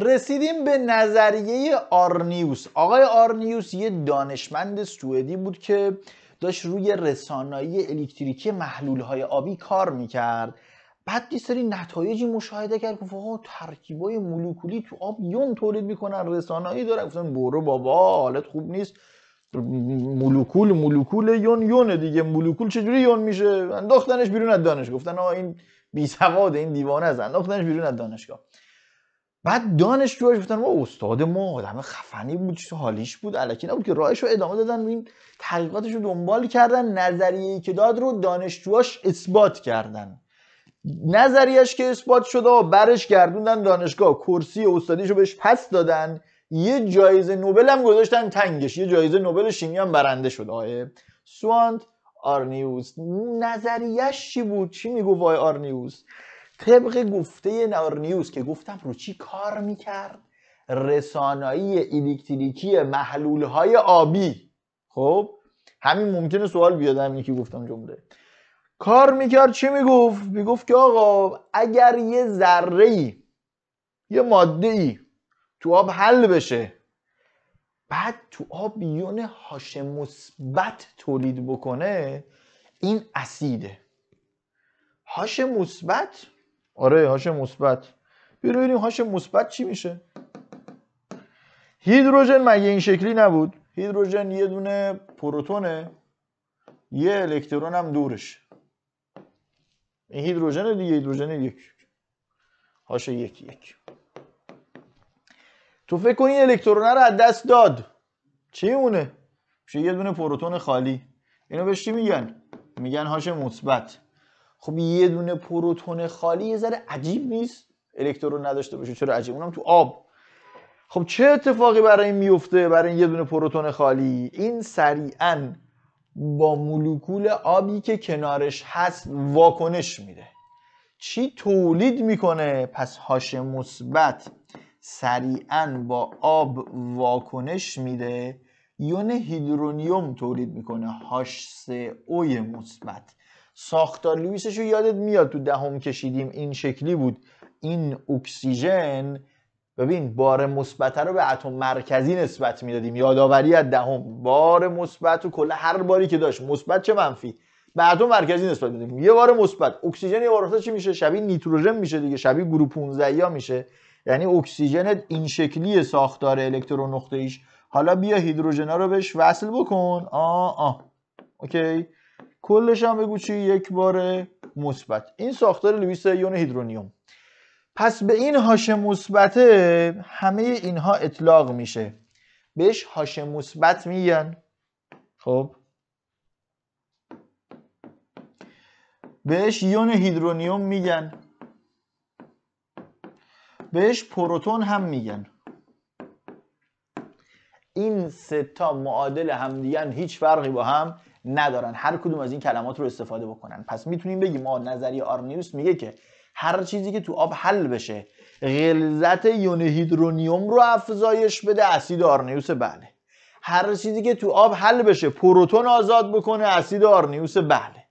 رسیدیم به نظریه آرنیوس آقای آرنیوس یه دانشمند سوئدی بود که داشت روی رسانایی الکتریکی محلولهای آبی کار میکرد بعد یه سری نتایجی مشاهده کرد که آقا ترکیبای مولکولی تو آب یون تولید میکنن رسانایی داره گفتن برو بابا حالت خوب نیست مولکول مولکول یون یونه دیگه مولکول چجوری یون میشه انداختنش بیرون از دانش گفتن آقا این بی این دیوانه است انداختنش بیرون از دانشگاه بعد دانشجواش گفتن ما استاد ما آدم خفنی بود حالیش بود الکی نبود که راهش رو ادامه دادن و این تحقیقاتش رو دنبال کردن نظریه که داد رو دانشجوهاش اثبات کردن نظریش که اثبات شده و برش گردوندن دانشگاه کرسی استادیش رو بهش پس دادن یه جایزه نوبل هم گذاشتن تنگش یه جایزه نوبل شیمی هم برنده شد آیه سوانت آرنیوس نظریش چی بود چی میگو وای آرنیوس طبق گفته نارنیوس که گفتم رو چی کار میکرد رسانایی الکتریکی محلول های آبی خب همین ممکنه سوال بیاد همین که گفتم جمله کار میکرد چی میگفت میگفت که آقا اگر یه ذره ای یه ماده ای تو آب حل بشه بعد تو آب یون هاش مثبت تولید بکنه این اسیده هاش مثبت آره هاش مثبت ببین ببینیم هاش مثبت چی میشه هیدروژن مگه این شکلی نبود هیدروژن یه دونه پروتونه یه الکترون هم دورش این هیدروژن دیگه هیدروژن یک هاش یک یک تو فکر کنی الکترونه رو از دست داد چی اونه؟ یه دونه پروتون خالی اینو بهش چی میگن؟ میگن هاش مثبت خب یه دونه پروتون خالی یه ذره عجیب نیست الکترون نداشته باشه چرا عجیب اونم تو آب خب چه اتفاقی برای این میفته برای این یه دونه پروتون خالی این سریعا با مولکول آبی که کنارش هست واکنش میده چی تولید میکنه پس هاش مثبت سریعا با آب واکنش میده یون هیدرونیوم تولید میکنه هاش سه اوی مثبت ساختار لویسش رو یادت میاد تو دهم کشیدیم این شکلی بود این اکسیژن ببین بار مثبت رو به اتم مرکزی نسبت میدادیم یادآوری از دهم بار مثبت و کلا هر باری که داشت مثبت چه منفی به اتم مرکزی نسبت میدادیم یه بار مثبت اکسیژن یه بار چی میشه شبیه نیتروژن میشه دیگه شبیه گروه 15 یا میشه یعنی اکسیژنت این شکلی ساختار الکترون نقطه ایش حالا بیا هیدروژنا رو بهش وصل بکن آ آ اوکی کلش هم بگو چی یک بار مثبت این ساختار لویس یون هیدرونیوم پس به این هاش مثبت همه اینها اطلاق میشه بهش هاش مثبت میگن خب بهش یون هیدرونیوم میگن بهش پروتون هم میگن این سه تا معادل همدیگه هیچ فرقی با هم ندارن هر کدوم از این کلمات رو استفاده بکنن پس میتونیم بگیم ما نظری آرنیوس میگه که هر چیزی که تو آب حل بشه غلظت یون هیدرونیوم رو افزایش بده اسید آرنیوس بله هر چیزی که تو آب حل بشه پروتون آزاد بکنه اسید آرنیوس بله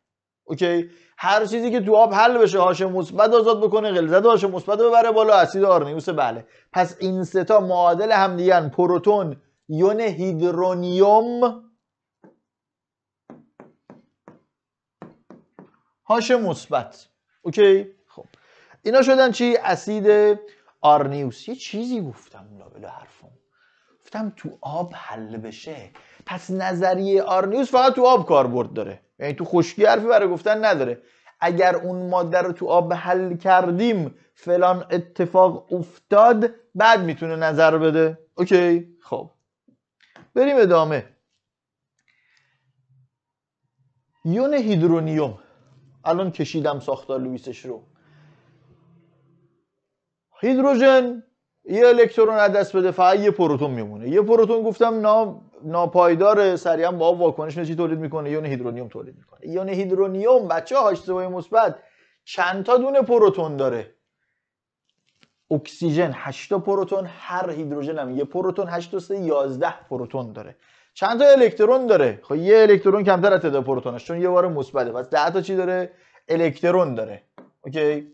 اوکی هر چیزی که تو آب حل بشه هاش مثبت آزاد بکنه غلظت هاش مثبت ببره بالا اسید آرنیوس بله پس این سه تا معادل هم دیگه پروتون یون هیدرونیوم هاش مثبت اوکی خب اینا شدن چی اسید آرنیوس یه چیزی گفتم لابل حرفم گفتم تو آب حل بشه پس نظریه آرنیوس فقط تو آب کاربرد داره یعنی تو خشکی حرفی برای گفتن نداره اگر اون ماده رو تو آب حل کردیم فلان اتفاق افتاد بعد میتونه نظر بده اوکی خب بریم ادامه یون هیدرونیوم الان کشیدم ساختار لویسش رو هیدروژن یه الکترون از دست بده فقط یه پروتون میمونه یه پروتون گفتم نا ناپایدار سریعا با واکنش چی تولید میکنه یون هیدرونیوم تولید میکنه یون هیدرونیوم بچه ها مثبت چند تا دونه پروتون داره اکسیژن هشتا پروتون هر هیدروژن هم یه پروتون 8 سه یازده پروتون داره چند تا الکترون داره خب یه الکترون کمتر از تعداد پروتونش چون یه بار مثبته پس 10 تا چی داره الکترون داره اوکی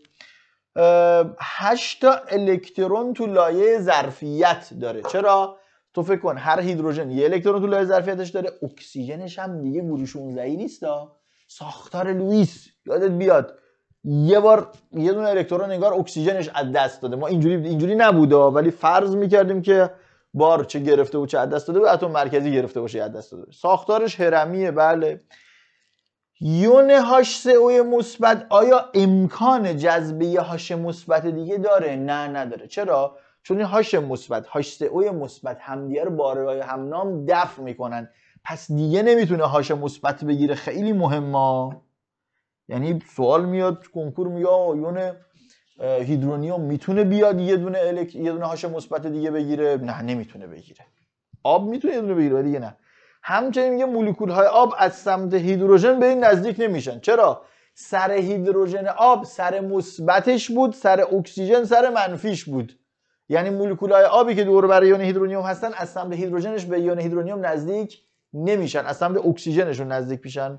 8 تا الکترون تو لایه ظرفیت داره چرا تو فکر کن هر هیدروژن یه الکترون تو لایه ظرفیتش داره اکسیژنش هم دیگه بروشون 16 نیست ساختار لوئیس یادت بیاد یه بار یه دونه الکترون انگار اکسیژنش از دست داده ما اینجوری اینجوری نبوده ولی فرض میکردیم که بار چه گرفته و چه دست داده و اتم مرکزی گرفته باشه از دست داده ساختارش هرمیه بله یون هاش 3 مثبت آیا امکان جذبه یه هاش مثبت دیگه داره نه نداره چرا چون این هاش مثبت هاش 3 o مثبت همدیگه رو هم همنام دفع میکنن پس دیگه نمیتونه هاش مثبت بگیره خیلی مهم مهمه یعنی سوال میاد کنکور میاد یون هیدرونیوم میتونه بیاد یه دونه الک... یه دونه هاش مثبت دیگه بگیره نه نمیتونه بگیره آب میتونه یه دونه بگیره ولی نه همچنین میگه مولکول های آب از سمت هیدروژن به این نزدیک نمیشن چرا سر هیدروژن آب سر مثبتش بود سر اکسیژن سر منفیش بود یعنی مولکول های آبی که دور بر یون هیدرونیوم هستن از سمت هیدروژنش به یون هیدرونیوم نزدیک نمیشن از سمت اکسیژنشون نزدیک میشن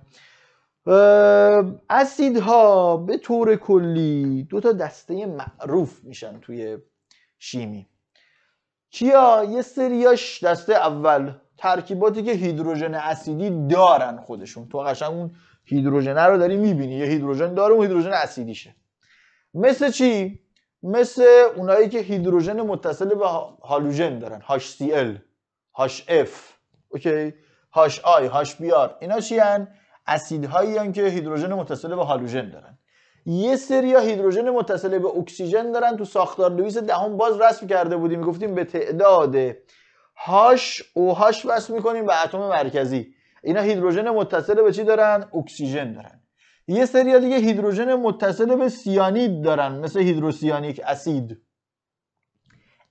اسیدها به طور کلی دو تا دسته معروف میشن توی شیمی چیا یه سریاش دسته اول ترکیباتی که هیدروژن اسیدی دارن خودشون تو قشنگ اون هیدروژن رو داری میبینی یه هیدروژن داره اون هیدروژن اسیدیشه مثل چی مثل اونایی که هیدروژن متصل به هالوژن دارن HCl HF اوکی HI HBr اینا چی هن؟ اسیدهایی که هیدروژن متصل به هالوژن دارن یه سری هیدروژن متصل به اکسیژن دارن تو ساختار لوئیس دهم باز رسم کرده بودیم میگفتیم به تعداد هاش او هاش وصل میکنیم به اتم مرکزی اینا هیدروژن متصل به چی دارن اکسیژن دارن یه سری دیگه هیدروژن متصل به سیانید دارن مثل هیدروسیانیک اسید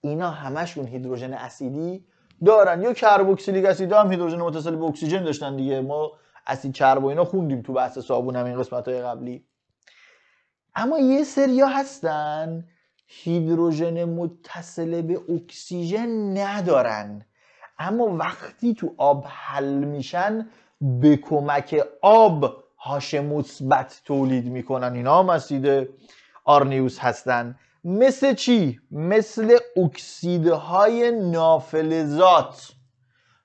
اینا همشون هیدروژن اسیدی دارن یا کربوکسیلیک اسید هم هیدروژن متصل به اکسیژن داشتن دیگه ما اسید چرب و اینا خوندیم تو بحث صابون هم این قسمت های قبلی اما یه سریا هستن هیدروژن متصل به اکسیژن ندارن اما وقتی تو آب حل میشن به کمک آب هاش مثبت تولید میکنن اینا هم اسید آرنیوس هستن مثل چی؟ مثل اکسیدهای نافلزات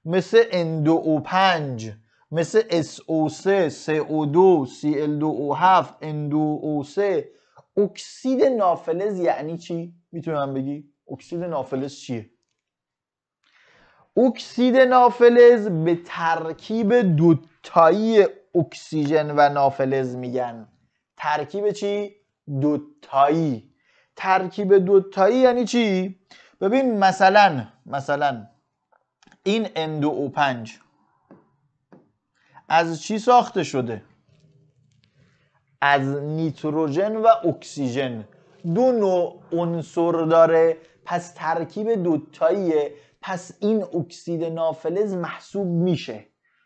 مثل اندو او پنج مثل SO3, CO2, CL2O7, N2O3 اکسید نافلز یعنی چی؟ میتونی بگی؟ اکسید نافلز چیه؟ اکسید نافلز به ترکیب دوتایی اکسیژن و نافلز میگن ترکیب چی؟ دوتایی ترکیب دوتایی یعنی چی؟ ببین مثلا مثلا این N2O5 از چی ساخته شده از نیتروژن و اکسیژن دو نوع عنصر داره پس ترکیب دوتاییه پس این اکسید نافلز محسوب میشه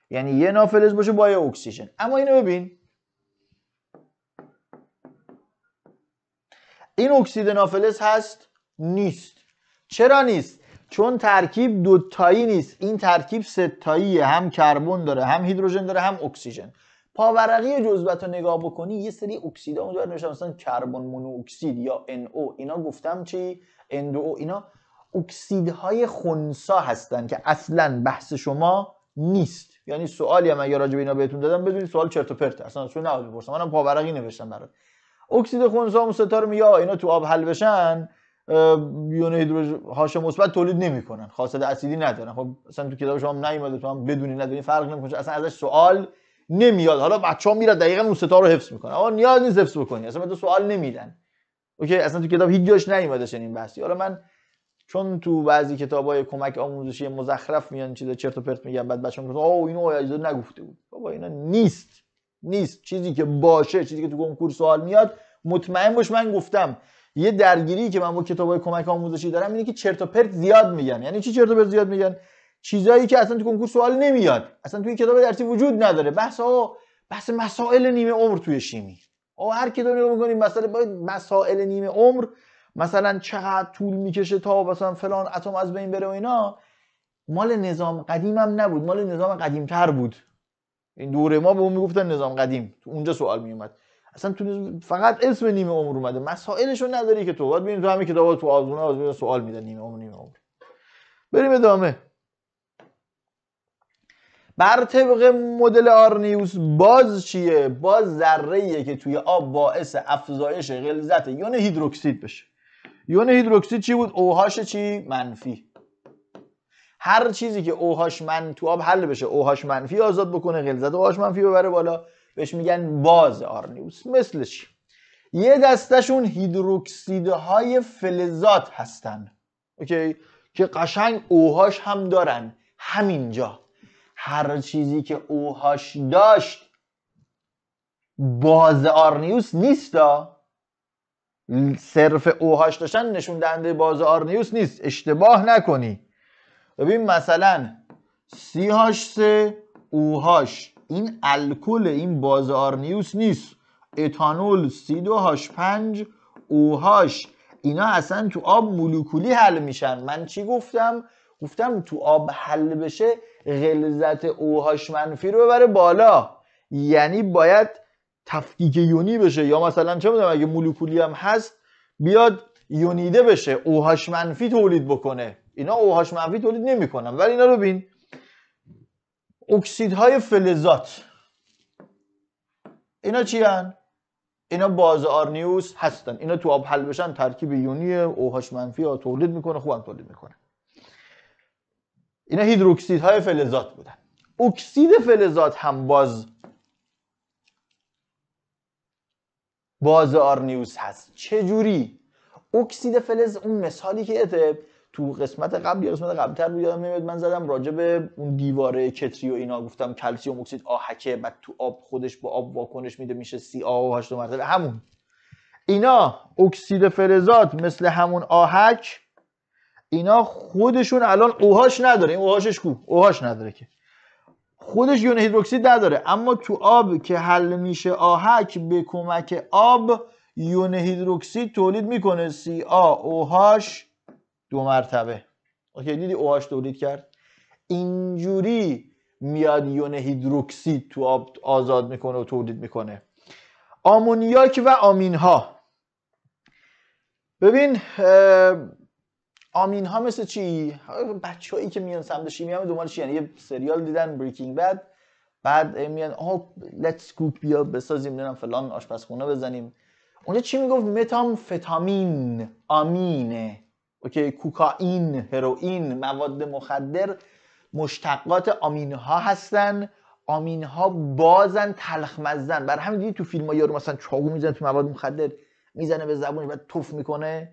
یعنی یه نافلز باشه با یه اکسیژن اما اینو ببین این اکسید نافلز هست نیست چرا نیست چون ترکیب دوتایی نیست این ترکیب ستاییه هم کربن داره هم هیدروژن داره هم اکسیژن پاورقی جزوت رو نگاه بکنی یه سری اکسیدا اونجا نوشتم مثلا کربن اکسید یا NO اینا گفتم چی NO اینا اکسیدهای خونسا هستن که اصلا بحث شما نیست یعنی سوالی هم اگه راجع به اینا بهتون دادم بدونید سوال چرت و پرته اصلا سوال نه بپرسم منم پاورقی نوشتم برات اکسید خونسا هم ستاره اینا تو آب حل بشن یون هیدروژن هاش مثبت تولید نمیکنن خاصیت اسیدی ندارن خب اصلا تو کتاب شما هم تو هم بدونی ندونی فرق نمیکنه اصلا ازش سوال نمیاد حالا ها میره دقیقا اون ستا رو حفظ میکنن اما نیاز نیست حفظ بکنی اصلا تو سوال نمیدن اوکی اصلا تو کتاب هیچ جاش نیومده این بحثی حالا من چون تو بعضی های کمک آموزشی مزخرف میان چیزا چرت و پرت میگن بعد بچه‌ها میگن او اینو اجازه نگفته بود بابا اینا نیست نیست چیزی که باشه چیزی که تو کنکور سوال میاد مطمئن باش من گفتم یه درگیری که من با کتاب های کمک آموزشی دارم اینه که چرت و پرت زیاد میگن یعنی چی چرت و پرت زیاد میگن چیزایی که اصلا تو کنکور سوال نمیاد اصلا توی کتاب درسی وجود نداره بحث ها بحث مسائل نیمه عمر توی شیمی او هر کی دنیا میکنیم مسئله باید مسائل نیمه عمر مثلا چقدر طول میکشه تا مثلا فلان اتم از بین بره و اینا مال نظام قدیم هم نبود مال نظام تر بود این دوره ما به اون میگفتن نظام قدیم تو اونجا سوال میومد اصلا تو فقط اسم نیمه عمر اومده مسائلشو نداری که تو باید ببین تو همه کتابا تو آزمون آزمون سوال میدن نیمه عمر نیمه عمر بریم ادامه بر طبق مدل آرنیوس باز چیه باز ذره که توی آب باعث افزایش غلظت یون هیدروکسید بشه یون هیدروکسید چی بود اوهاش چی منفی هر چیزی که اوهاش من تو آب حل بشه اوهاش منفی آزاد بکنه غلظت اوهاش منفی ببره بالا بهش میگن باز آرنیوس مثلش یه دستشون هیدروکسیدهای فلزات هستن اوکی که قشنگ اوهاش هم دارن همینجا هر چیزی که اوهاش داشت باز آرنیوس نیستا صرف اوهاش داشتن نشون دهنده باز آرنیوس نیست اشتباه نکنی ببین مثلا سی هاش سه اوهاش این الکل این بازار نیوس نیست اتانول سی دو هاش پنج اوهاش اینا اصلا تو آب مولکولی حل میشن من چی گفتم؟ گفتم تو آب حل بشه غلظت اوهاش منفی رو ببره بالا یعنی باید تفکیک یونی بشه یا مثلا چه میدونم اگه مولکولی هم هست بیاد یونیده بشه اوهاش منفی تولید بکنه اینا اوهاش منفی تولید نمیکنن ولی اینا رو بین اکسیدهای فلزات اینا چی هن؟ اینا باز آرنیوس هستن اینا تو آب حل بشن ترکیب یونی اوهاش منفی ها تولید میکنه خوبم تولید میکنه اینا هیدروکسیدهای فلزات بودن اکسید فلزات هم باز باز آرنیوس هست چجوری؟ اکسید فلز اون مثالی که تو قسمت قبل یا قسمت قبلتر رو یادم نمیاد من زدم راجع به اون دیواره کتری و اینا گفتم کلسیم اکسید آهکه بعد تو آب خودش با آب واکنش میده میشه سی آ و هشت مرتبه همون اینا اکسید فلزات مثل همون آهک اینا خودشون الان اوهاش نداره این اوهاشش کو اوهاش نداره که خودش یون هیدروکسید نداره اما تو آب که حل میشه آهک به کمک آب یون هیدروکسید تولید میکنه سی آ اوهاش. دو مرتبه اوکی دیدی اوهاش تولید کرد اینجوری میاد یون هیدروکسید تو آب آزاد میکنه و تولید میکنه آمونیاک و آمین ها ببین آمین ها مثل چی بچه هایی که میان سمت شیمی همه دنبال چی یعنی یه سریال دیدن بریکینگ بد بعد میان آه لیتس کوک بیا بسازیم نمیدونم فلان آشپزخونه بزنیم اونجا چی میگفت فتامین آمینه اوکی کوکائین هروئین مواد مخدر مشتقات آمین ها هستن آمین ها بازن تلخ مزن بر همین دیدی تو فیلم یارو مثلا چاقو میزنه تو مواد مخدر میزنه به زبونش بعد توف میکنه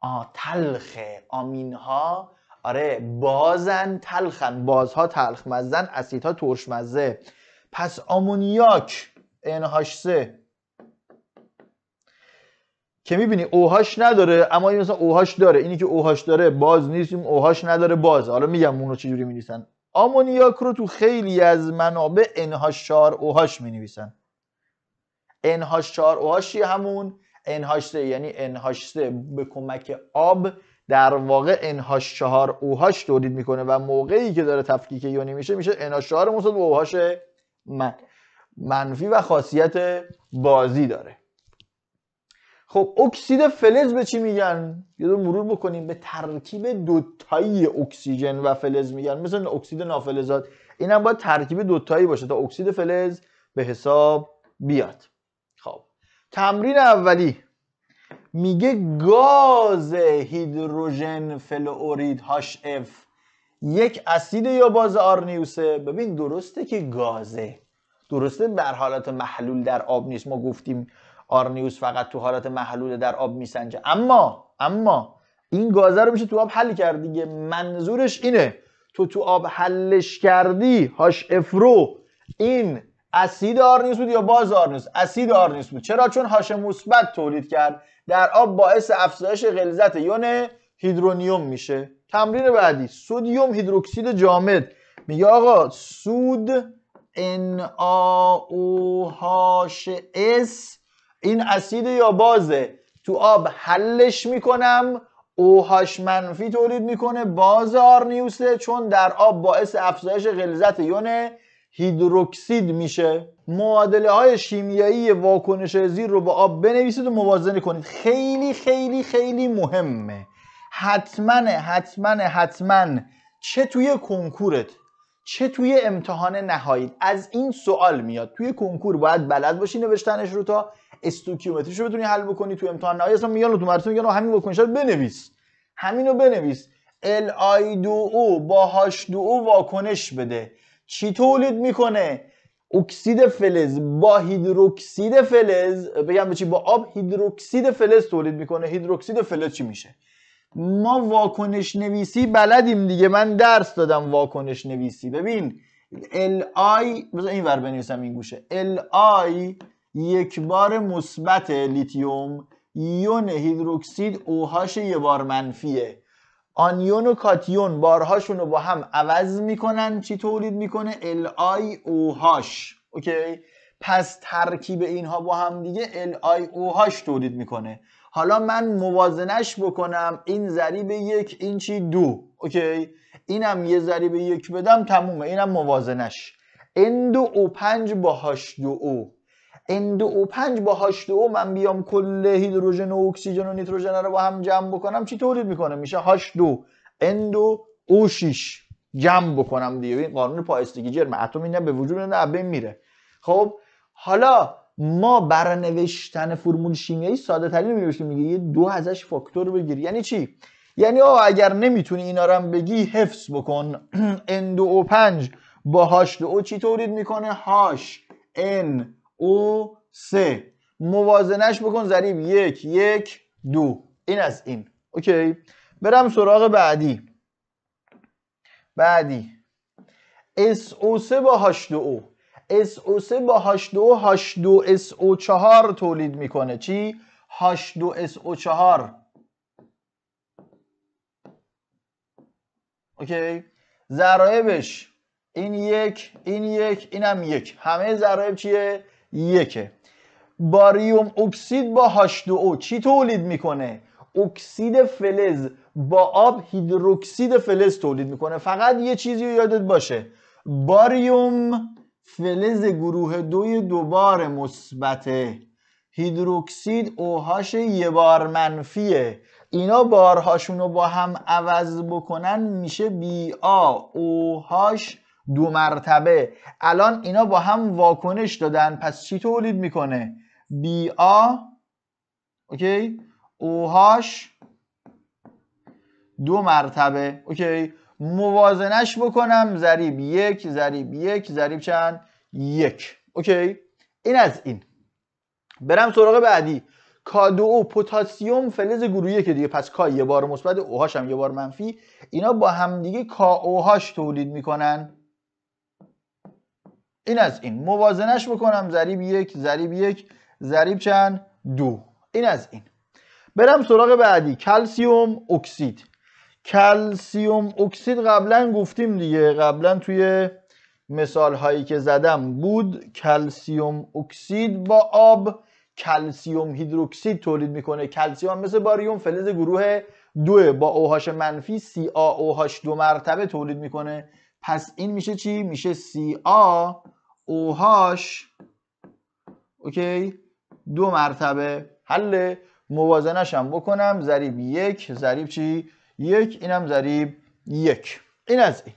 آ تلخه آمین ها آره بازن تلخن بازها تلخ مزن اسیدها ترش مزه پس آمونیاک NH3 که میبینی اوهاش نداره اما این مثلا اوهاش داره اینی که اوهاش داره باز نیست اوهاش نداره باز حالا میگم اونو چجوری مینویسن آمونیاک رو تو خیلی از منابع انهاش اوهاش اوهاش مینویسن انهاش 4 OH همون انهاش یعنی نهاش 3 به کمک آب در واقع انهاش چهار اوهاش تولید میکنه و موقعی که داره تفکیک یونی میشه میشه انهاشار 4 مصد به من منفی و خاصیت بازی داره خب اکسید فلز به چی میگن یه دو مرور بکنیم به ترکیب دوتایی اکسیژن و فلز میگن مثل اکسید نافلزات این هم باید ترکیب دوتایی باشه تا اکسید فلز به حساب بیاد خب تمرین اولی میگه گاز هیدروژن فلورید HF یک اسید یا باز آرنیوسه ببین درسته که گازه درسته در حالت محلول در آب نیست ما گفتیم آرنیوس فقط تو حالت محلول در آب میسنجه اما اما این گازه رو میشه تو آب حل کرد دیگه منظورش اینه تو تو آب حلش کردی هاش افرو این اسید آرنیوس بود یا باز آرنیوس اسید آرنیوس بود چرا چون هاش مثبت تولید کرد در آب باعث افزایش غلظت یون هیدرونیوم میشه تمرین بعدی سودیوم هیدروکسید جامد میگه آقا سود اس این اسید یا بازه تو آب حلش میکنم اوهاش منفی تولید میکنه باز آرنیوسه چون در آب باعث افزایش غلظت یون هیدروکسید میشه معادله های شیمیایی واکنش زیر رو با آب بنویسید و موازنه کنید خیلی خیلی خیلی مهمه حتما حتما حتما چه توی کنکورت چه توی امتحان نهایی از این سوال میاد توی کنکور باید بلد باشی نوشتنش رو تا استوکیومتریش رو بتونی حل بکنی توی امتحان نهایی اصلا میگن تو مرسوم میگن همین واکنش بنویس همینو بنویس ال آی دو او با هاش دو او واکنش بده چی تولید میکنه اکسید فلز با هیدروکسید فلز بگم به با آب هیدروکسید فلز تولید میکنه هیدروکسید فلز چی میشه ما واکنش نویسی بلدیم دیگه من درس دادم واکنش نویسی ببین ال آی بذار این ور بنویسم این گوشه ال آی یک بار مثبت لیتیوم یون هیدروکسید اوهاش یه بار منفیه آنیون و کاتیون بارهاشون رو با هم عوض میکنن چی تولید میکنه ال آی اوهاش اوکی پس ترکیب اینها با هم دیگه ال آی اوهاش تولید میکنه حالا من موازنش بکنم این ضریب یک این چی دو اوکی اینم یه ضریب یک بدم تمومه اینم موازنش این دو او پنج با هاش دو او این دو او پنج با هاش دو او من بیام کل هیدروژن و اکسیژن و نیتروژن رو با هم جمع بکنم چی تولید میکنه میشه هاش دو این دو او شیش جمع بکنم دیگه این قانون پایستگی جرم اتم اینا به وجود نه میره خب حالا ما برنوشتن فرمول شیمیایی ساده ترین میگه یه دو ازش فاکتور بگیر یعنی چی یعنی آقا اگر نمیتونی اینا رو بگی حفظ بکن n 2 5 با هاش دو او چی تولید میکنه هاش n او 3 موازنش بکن ضریب یک یک دو این از این اوکی برم سراغ بعدی بعدی SO3 با هاش دو SO3 با H2 H2SO4 تولید میکنه چی؟ H2SO4 اوکی ضرایبش این یک این یک اینم یک همه ضرایب چیه یکه باریوم اکسید با h 2 چی تولید میکنه اکسید فلز با آب هیدروکسید فلز تولید میکنه فقط یه چیزی رو یادت باشه باریوم فلز گروه دوی دوبار مثبته هیدروکسید اوهاش یه بار منفیه اینا بارهاشون رو با هم عوض بکنن میشه بی آ اوهاش دو مرتبه الان اینا با هم واکنش دادن پس چی تولید میکنه بی آ اوکی اوهاش دو مرتبه اوکی موازنش بکنم ضریب یک ضریب یک ضریب چند یک اوکی این از این برم سراغ بعدی کادو پوتاسیوم فلز گروهی که دیگه پس کا یه بار مثبت اوهاش هم یه بار منفی اینا با همدیگه کا اوهاش تولید میکنن این از این موازنش بکنم ضریب یک ضریب یک ضریب چند دو این از این برم سراغ بعدی کلسیوم اکسید کلسیوم اکسید قبلا گفتیم دیگه قبلا توی مثال هایی که زدم بود کلسیوم اکسید با آب کلسیوم هیدروکسید تولید میکنه کلسیوم مثل باریوم فلز گروه دوه با اوهاش منفی سی آ اوهاش دو مرتبه تولید میکنه پس این میشه چی؟ میشه سی آ اوهاش اوکی دو مرتبه حل موازنش هم بکنم ضریب یک ضریب چی؟ یک اینم ضریب یک این از این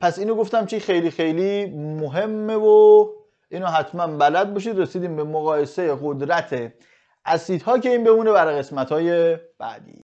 پس اینو گفتم چی خیلی خیلی مهمه و اینو حتما بلد باشید رسیدیم به مقایسه قدرت اسیدها که این بمونه برای قسمت های بعدی